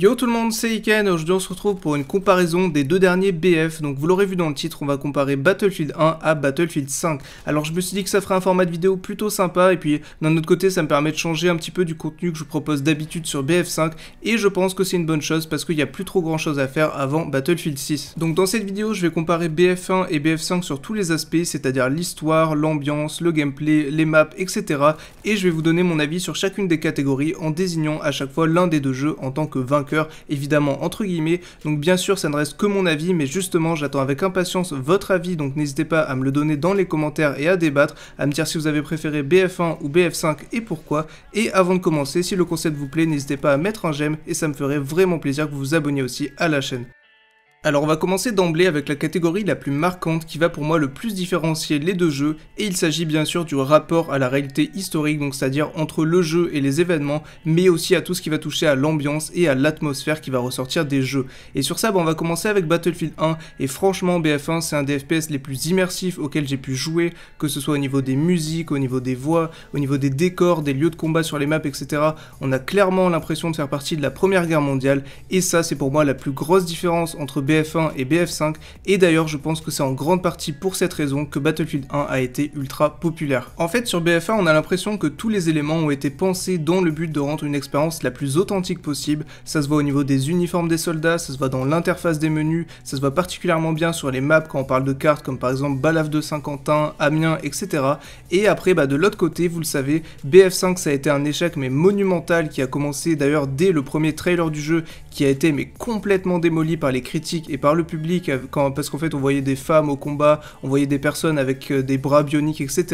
Yo tout le monde, c'est Iken, aujourd'hui on se retrouve pour une comparaison des deux derniers BF, donc vous l'aurez vu dans le titre, on va comparer Battlefield 1 à Battlefield 5. Alors je me suis dit que ça ferait un format de vidéo plutôt sympa, et puis d'un autre côté ça me permet de changer un petit peu du contenu que je propose d'habitude sur BF5, et je pense que c'est une bonne chose parce qu'il n'y a plus trop grand chose à faire avant Battlefield 6. Donc dans cette vidéo je vais comparer BF1 et BF5 sur tous les aspects, c'est-à-dire l'histoire, l'ambiance, le gameplay, les maps, etc. Et je vais vous donner mon avis sur chacune des catégories en désignant à chaque fois l'un des deux jeux en tant que vainqueur évidemment entre guillemets. Donc bien sûr, ça ne reste que mon avis, mais justement, j'attends avec impatience votre avis, donc n'hésitez pas à me le donner dans les commentaires et à débattre, à me dire si vous avez préféré BF1 ou BF5 et pourquoi. Et avant de commencer, si le concept vous plaît, n'hésitez pas à mettre un j'aime et ça me ferait vraiment plaisir que vous vous abonniez aussi à la chaîne. Alors on va commencer d'emblée avec la catégorie la plus marquante qui va pour moi le plus différencier les deux jeux et il s'agit bien sûr du rapport à la réalité historique donc c'est-à-dire entre le jeu et les événements mais aussi à tout ce qui va toucher à l'ambiance et à l'atmosphère qui va ressortir des jeux. Et sur ça bah, on va commencer avec Battlefield 1 et franchement BF1 c'est un des FPS les plus immersifs auxquels j'ai pu jouer que ce soit au niveau des musiques, au niveau des voix, au niveau des décors, des lieux de combat sur les maps etc. On a clairement l'impression de faire partie de la première guerre mondiale et ça c'est pour moi la plus grosse différence entre BF1 et BF5, et d'ailleurs je pense que c'est en grande partie pour cette raison que Battlefield 1 a été ultra populaire. En fait sur BF1 on a l'impression que tous les éléments ont été pensés dans le but de rendre une expérience la plus authentique possible, ça se voit au niveau des uniformes des soldats, ça se voit dans l'interface des menus, ça se voit particulièrement bien sur les maps quand on parle de cartes comme par exemple Balaf de Saint-Quentin, Amiens, etc. Et après bah, de l'autre côté vous le savez, BF5 ça a été un échec mais monumental qui a commencé d'ailleurs dès le premier trailer du jeu qui a été mais complètement démoli par les critiques et par le public, euh, parce qu'en fait on voyait des femmes au combat, on voyait des personnes avec euh, des bras bioniques, etc.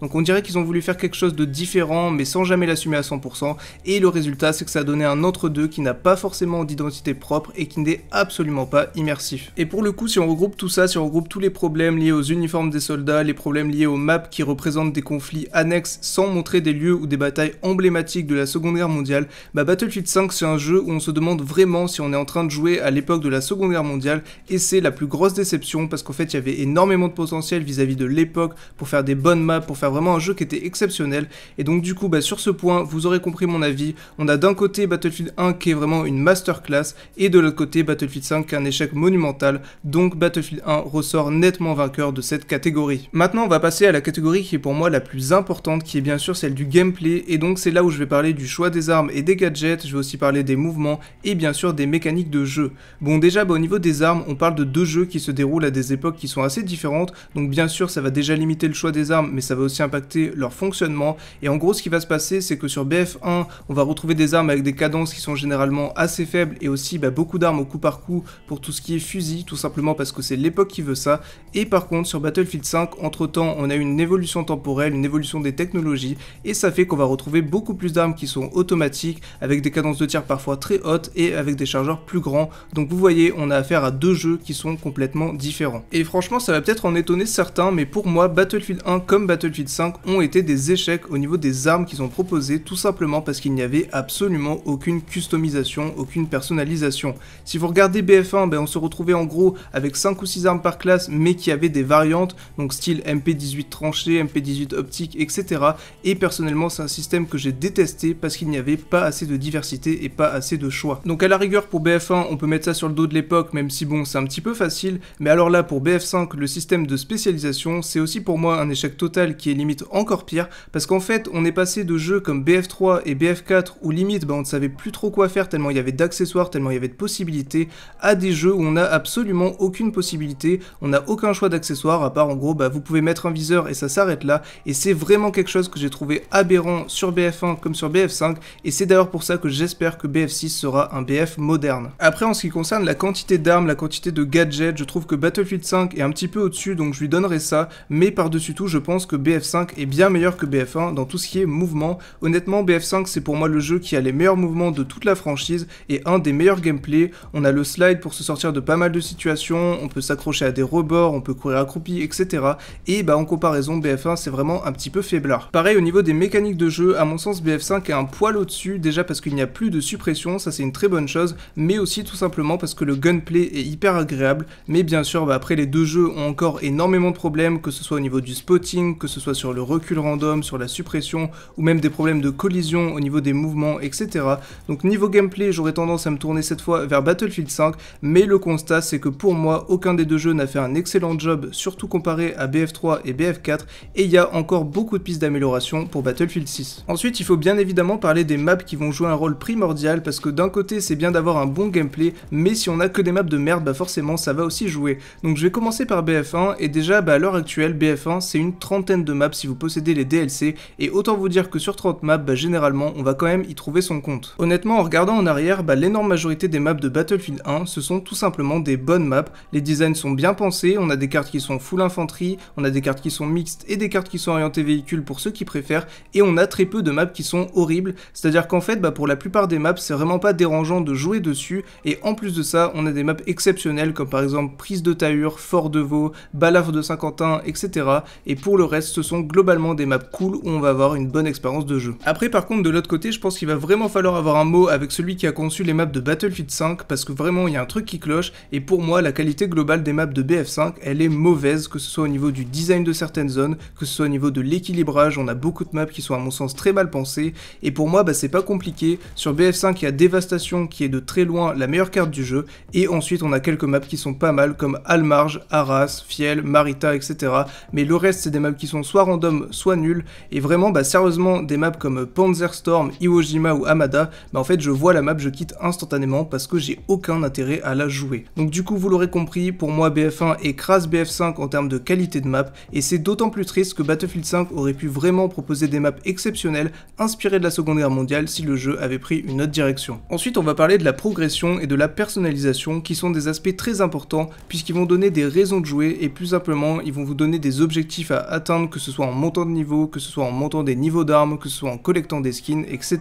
Donc on dirait qu'ils ont voulu faire quelque chose de différent, mais sans jamais l'assumer à 100%. Et le résultat, c'est que ça a donné un entre-deux qui n'a pas forcément d'identité propre et qui n'est absolument pas immersif. Et pour le coup, si on regroupe tout ça, si on regroupe tous les problèmes liés aux uniformes des soldats, les problèmes liés aux maps qui représentent des conflits annexes sans montrer des lieux ou des batailles emblématiques de la Seconde Guerre mondiale, bah, Battlefield 5 c'est un jeu où on se demande vraiment si on est en train de jouer à l'époque de la Seconde Guerre mondiale mondiale et c'est la plus grosse déception parce qu'en fait il y avait énormément de potentiel vis-à-vis de l'époque pour faire des bonnes maps, pour faire vraiment un jeu qui était exceptionnel et donc du coup bah, sur ce point vous aurez compris mon avis, on a d'un côté Battlefield 1 qui est vraiment une masterclass et de l'autre côté Battlefield 5 qui est un échec monumental donc Battlefield 1 ressort nettement vainqueur de cette catégorie. Maintenant on va passer à la catégorie qui est pour moi la plus importante qui est bien sûr celle du gameplay et donc c'est là où je vais parler du choix des armes et des gadgets, je vais aussi parler des mouvements et bien sûr des mécaniques de jeu. Bon déjà bah, au niveau des armes, on parle de deux jeux qui se déroulent à des époques qui sont assez différentes, donc bien sûr ça va déjà limiter le choix des armes, mais ça va aussi impacter leur fonctionnement, et en gros ce qui va se passer c'est que sur BF1, on va retrouver des armes avec des cadences qui sont généralement assez faibles, et aussi bah, beaucoup d'armes au coup par coup pour tout ce qui est fusil, tout simplement parce que c'est l'époque qui veut ça, et par contre sur Battlefield 5, entre temps on a une évolution temporelle, une évolution des technologies, et ça fait qu'on va retrouver beaucoup plus d'armes qui sont automatiques, avec des cadences de tir parfois très hautes, et avec des chargeurs plus grands, donc vous voyez on a à deux jeux qui sont complètement différents. Et franchement, ça va peut-être en étonner certains, mais pour moi, Battlefield 1 comme Battlefield 5 ont été des échecs au niveau des armes qu'ils ont proposées, tout simplement parce qu'il n'y avait absolument aucune customisation, aucune personnalisation. Si vous regardez BF1, ben on se retrouvait en gros avec 5 ou 6 armes par classe, mais qui avaient des variantes, donc style MP18 tranché, MP18 optique, etc. Et personnellement, c'est un système que j'ai détesté parce qu'il n'y avait pas assez de diversité et pas assez de choix. Donc à la rigueur, pour BF1, on peut mettre ça sur le dos de l'époque, même si bon, c'est un petit peu facile, mais alors là, pour BF5, le système de spécialisation, c'est aussi pour moi un échec total qui est limite encore pire, parce qu'en fait, on est passé de jeux comme BF3 et BF4, où limite, bah, on ne savait plus trop quoi faire tellement il y avait d'accessoires, tellement il y avait de possibilités, à des jeux où on n'a absolument aucune possibilité, on n'a aucun choix d'accessoires, à part en gros, bah, vous pouvez mettre un viseur et ça s'arrête là, et c'est vraiment quelque chose que j'ai trouvé aberrant sur BF1 comme sur BF5, et c'est d'ailleurs pour ça que j'espère que BF6 sera un BF moderne. Après, en ce qui concerne la quantité d'armes, la quantité de gadgets, je trouve que Battlefield 5 est un petit peu au-dessus, donc je lui donnerai ça, mais par-dessus tout, je pense que BF5 est bien meilleur que BF1 dans tout ce qui est mouvement. Honnêtement, BF5 c'est pour moi le jeu qui a les meilleurs mouvements de toute la franchise et un des meilleurs gameplays. On a le slide pour se sortir de pas mal de situations, on peut s'accrocher à des rebords, on peut courir accroupi, etc. Et bah en comparaison, BF1 c'est vraiment un petit peu faiblard. Pareil au niveau des mécaniques de jeu, à mon sens BF5 est un poil au-dessus, déjà parce qu'il n'y a plus de suppression, ça c'est une très bonne chose, mais aussi tout simplement parce que le gun est hyper agréable, mais bien sûr, bah, après les deux jeux ont encore énormément de problèmes, que ce soit au niveau du spotting, que ce soit sur le recul random, sur la suppression, ou même des problèmes de collision au niveau des mouvements, etc. Donc niveau gameplay, j'aurais tendance à me tourner cette fois vers Battlefield 5, mais le constat c'est que pour moi, aucun des deux jeux n'a fait un excellent job, surtout comparé à BF3 et BF4, et il y a encore beaucoup de pistes d'amélioration pour Battlefield 6. Ensuite, il faut bien évidemment parler des maps qui vont jouer un rôle primordial, parce que d'un côté c'est bien d'avoir un bon gameplay, mais si on a que des maps de merde, bah forcément ça va aussi jouer. Donc je vais commencer par BF1 et déjà bah, à l'heure actuelle BF1 c'est une trentaine de maps si vous possédez les DLC et autant vous dire que sur 30 maps bah, généralement on va quand même y trouver son compte. Honnêtement en regardant en arrière bah, l'énorme majorité des maps de Battlefield 1 ce sont tout simplement des bonnes maps, les designs sont bien pensés, on a des cartes qui sont full infanterie, on a des cartes qui sont mixtes et des cartes qui sont orientées véhicules pour ceux qui préfèrent et on a très peu de maps qui sont horribles, c'est à dire qu'en fait bah, pour la plupart des maps c'est vraiment pas dérangeant de jouer dessus et en plus de ça on a des maps exceptionnelles comme par exemple Prise de Tahur, Fort de Vaux, Balafre de Saint-Quentin, etc. Et pour le reste, ce sont globalement des maps cool où on va avoir une bonne expérience de jeu. Après par contre, de l'autre côté, je pense qu'il va vraiment falloir avoir un mot avec celui qui a conçu les maps de Battlefield 5 parce que vraiment il y a un truc qui cloche et pour moi la qualité globale des maps de BF5 elle est mauvaise que ce soit au niveau du design de certaines zones, que ce soit au niveau de l'équilibrage, on a beaucoup de maps qui sont à mon sens très mal pensées et pour moi bah, c'est pas compliqué, sur BF5 il y a Dévastation qui est de très loin la meilleure carte du jeu et on Ensuite, on a quelques maps qui sont pas mal, comme Almarge, Arras, Fiel, Marita, etc. Mais le reste, c'est des maps qui sont soit random, soit nuls. Et vraiment, bah, sérieusement, des maps comme Panzerstorm, Iwo Jima ou Amada, bah, en fait, je vois la map, je quitte instantanément parce que j'ai aucun intérêt à la jouer. Donc du coup, vous l'aurez compris, pour moi, BF1 écrase BF5 en termes de qualité de map. Et c'est d'autant plus triste que Battlefield 5 aurait pu vraiment proposer des maps exceptionnelles, inspirées de la Seconde Guerre mondiale si le jeu avait pris une autre direction. Ensuite, on va parler de la progression et de la personnalisation qui sont des aspects très importants puisqu'ils vont donner des raisons de jouer et plus simplement ils vont vous donner des objectifs à atteindre que ce soit en montant de niveau, que ce soit en montant des niveaux d'armes, que ce soit en collectant des skins, etc.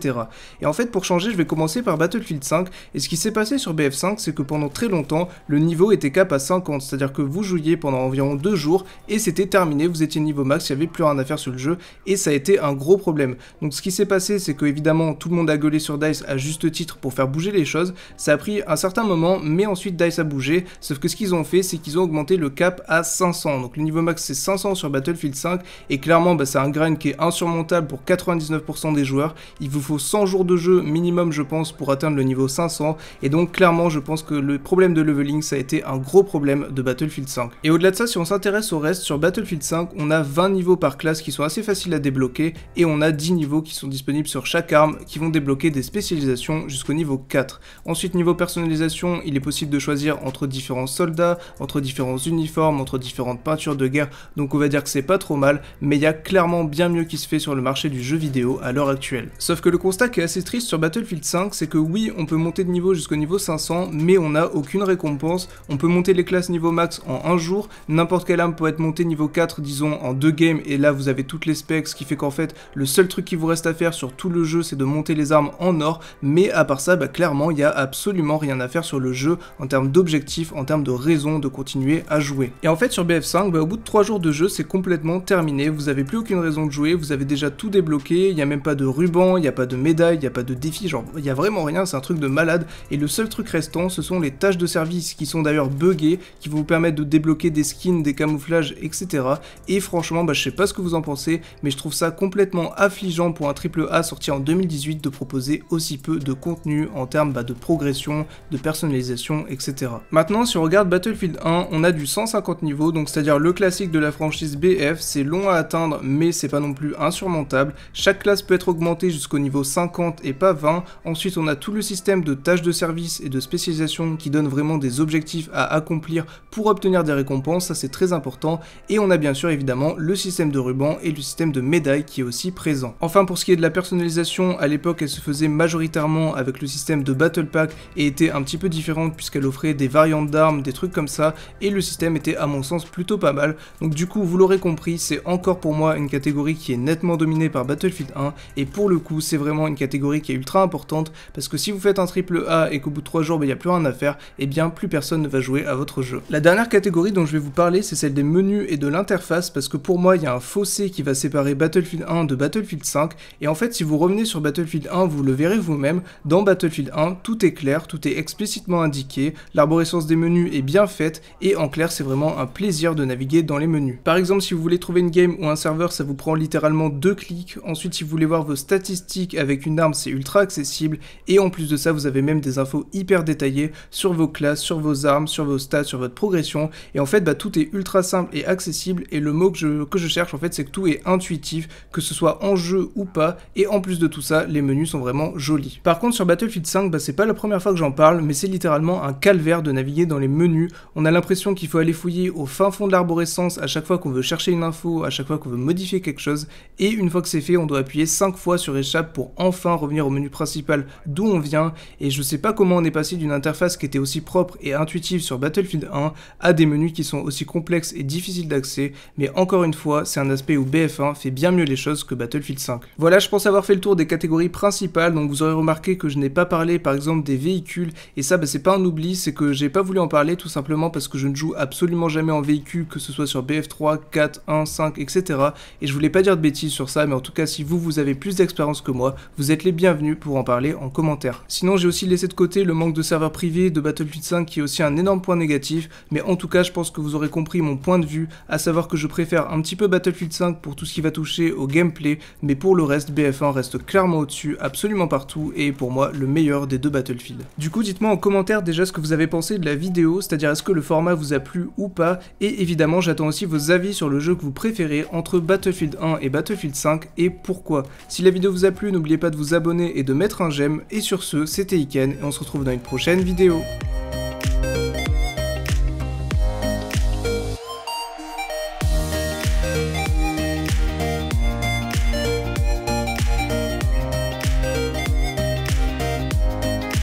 Et en fait pour changer je vais commencer par Battlefield 5 et ce qui s'est passé sur BF5 c'est que pendant très longtemps le niveau était cap à 50 c'est à dire que vous jouiez pendant environ 2 jours et c'était terminé, vous étiez niveau max, il n'y avait plus rien à faire sur le jeu et ça a été un gros problème. Donc ce qui s'est passé c'est que évidemment tout le monde a gueulé sur DICE à juste titre pour faire bouger les choses, ça a pris un certain moment mais en ensuite DICE a bougé, sauf que ce qu'ils ont fait, c'est qu'ils ont augmenté le cap à 500. Donc le niveau max c'est 500 sur Battlefield 5, et clairement bah, c'est un grain qui est insurmontable pour 99% des joueurs. Il vous faut 100 jours de jeu minimum je pense pour atteindre le niveau 500, et donc clairement je pense que le problème de leveling ça a été un gros problème de Battlefield 5. Et au-delà de ça, si on s'intéresse au reste, sur Battlefield 5, on a 20 niveaux par classe qui sont assez faciles à débloquer, et on a 10 niveaux qui sont disponibles sur chaque arme, qui vont débloquer des spécialisations jusqu'au niveau 4. Ensuite niveau personnalisation, il est possible de choisir entre différents soldats, entre différents uniformes, entre différentes peintures de guerre, donc on va dire que c'est pas trop mal, mais il y a clairement bien mieux qui se fait sur le marché du jeu vidéo à l'heure actuelle. Sauf que le constat qui est assez triste sur Battlefield 5, c'est que oui, on peut monter de niveau jusqu'au niveau 500, mais on n'a aucune récompense, on peut monter les classes niveau max en un jour, n'importe quelle arme peut être montée niveau 4, disons, en deux games, et là vous avez toutes les specs, ce qui fait qu'en fait, le seul truc qui vous reste à faire sur tout le jeu, c'est de monter les armes en or, mais à part ça, bah, clairement, il n'y a absolument rien à faire sur le jeu en termes d'objectifs, en termes de raisons de continuer à jouer. Et en fait sur BF5, bah, au bout de 3 jours de jeu, c'est complètement terminé, vous n'avez plus aucune raison de jouer, vous avez déjà tout débloqué, il n'y a même pas de ruban, il n'y a pas de médaille, il n'y a pas de défi, genre il n'y a vraiment rien, c'est un truc de malade, et le seul truc restant, ce sont les tâches de service, qui sont d'ailleurs buggées, qui vont vous permettre de débloquer des skins, des camouflages, etc. Et franchement, je bah, je sais pas ce que vous en pensez, mais je trouve ça complètement affligeant pour un triple A sorti en 2018 de proposer aussi peu de contenu en termes bah, de progression, de personnalisation, etc. Maintenant, si on regarde Battlefield 1, on a du 150 niveaux, donc c'est-à-dire le classique de la franchise BF, c'est long à atteindre, mais c'est pas non plus insurmontable. Chaque classe peut être augmentée jusqu'au niveau 50 et pas 20. Ensuite, on a tout le système de tâches de service et de spécialisation qui donne vraiment des objectifs à accomplir pour obtenir des récompenses, ça c'est très important. Et on a bien sûr évidemment le système de ruban et le système de médaille qui est aussi présent. Enfin, pour ce qui est de la personnalisation, à l'époque elle se faisait majoritairement avec le système de Battle Pack et était un petit peu différente puisqu'elle offrait des variantes d'armes, des trucs comme ça, et le système était à mon sens plutôt pas mal. Donc du coup, vous l'aurez compris, c'est encore pour moi une catégorie qui est nettement dominée par Battlefield 1, et pour le coup, c'est vraiment une catégorie qui est ultra importante, parce que si vous faites un triple A et qu'au bout de 3 jours, ben, il n'y a plus rien à faire, et eh bien plus personne ne va jouer à votre jeu. La dernière catégorie dont je vais vous parler, c'est celle des menus et de l'interface, parce que pour moi, il y a un fossé qui va séparer Battlefield 1 de Battlefield 5, et en fait, si vous revenez sur Battlefield 1, vous le verrez vous-même, dans Battlefield 1, tout est clair, tout est explicitement indiqué, l'arborescence des menus est bien faite et en clair c'est vraiment un plaisir de naviguer dans les menus. Par exemple si vous voulez trouver une game ou un serveur ça vous prend littéralement deux clics, ensuite si vous voulez voir vos statistiques avec une arme c'est ultra accessible et en plus de ça vous avez même des infos hyper détaillées sur vos classes, sur vos armes, sur vos stats, sur votre progression et en fait bah, tout est ultra simple et accessible et le mot que je, que je cherche en fait c'est que tout est intuitif, que ce soit en jeu ou pas et en plus de tout ça les menus sont vraiment jolis. Par contre sur Battlefield 5 bah, c'est pas la première fois que j'en parle mais c'est littéralement un calvaire de naviguer dans les menus. On a l'impression qu'il faut aller fouiller au fin fond de l'arborescence à chaque fois qu'on veut chercher une info, à chaque fois qu'on veut modifier quelque chose, et une fois que c'est fait, on doit appuyer cinq fois sur échappe pour enfin revenir au menu principal d'où on vient, et je sais pas comment on est passé d'une interface qui était aussi propre et intuitive sur Battlefield 1 à des menus qui sont aussi complexes et difficiles d'accès, mais encore une fois, c'est un aspect où BF1 fait bien mieux les choses que Battlefield 5. Voilà, je pense avoir fait le tour des catégories principales, donc vous aurez remarqué que je n'ai pas parlé par exemple des véhicules, et ça bah, c'est pas un oubli c'est que j'ai pas voulu en parler tout simplement parce que je ne joue absolument jamais en véhicule, que ce soit sur BF3, 4, 1, 5, etc. Et je voulais pas dire de bêtises sur ça, mais en tout cas, si vous, vous avez plus d'expérience que moi, vous êtes les bienvenus pour en parler en commentaire. Sinon, j'ai aussi laissé de côté le manque de serveurs privés de Battlefield 5 qui est aussi un énorme point négatif, mais en tout cas, je pense que vous aurez compris mon point de vue, à savoir que je préfère un petit peu Battlefield 5 pour tout ce qui va toucher au gameplay, mais pour le reste, BF1 reste clairement au-dessus, absolument partout, et pour moi le meilleur des deux Battlefield. Du coup, dites-moi en commentaire déjà ce que vous avez pensé de la vidéo, c'est-à-dire est-ce que le format vous a plu ou pas, et évidemment j'attends aussi vos avis sur le jeu que vous préférez entre Battlefield 1 et Battlefield 5 et pourquoi. Si la vidéo vous a plu, n'oubliez pas de vous abonner et de mettre un j'aime, et sur ce, c'était Iken, et on se retrouve dans une prochaine vidéo.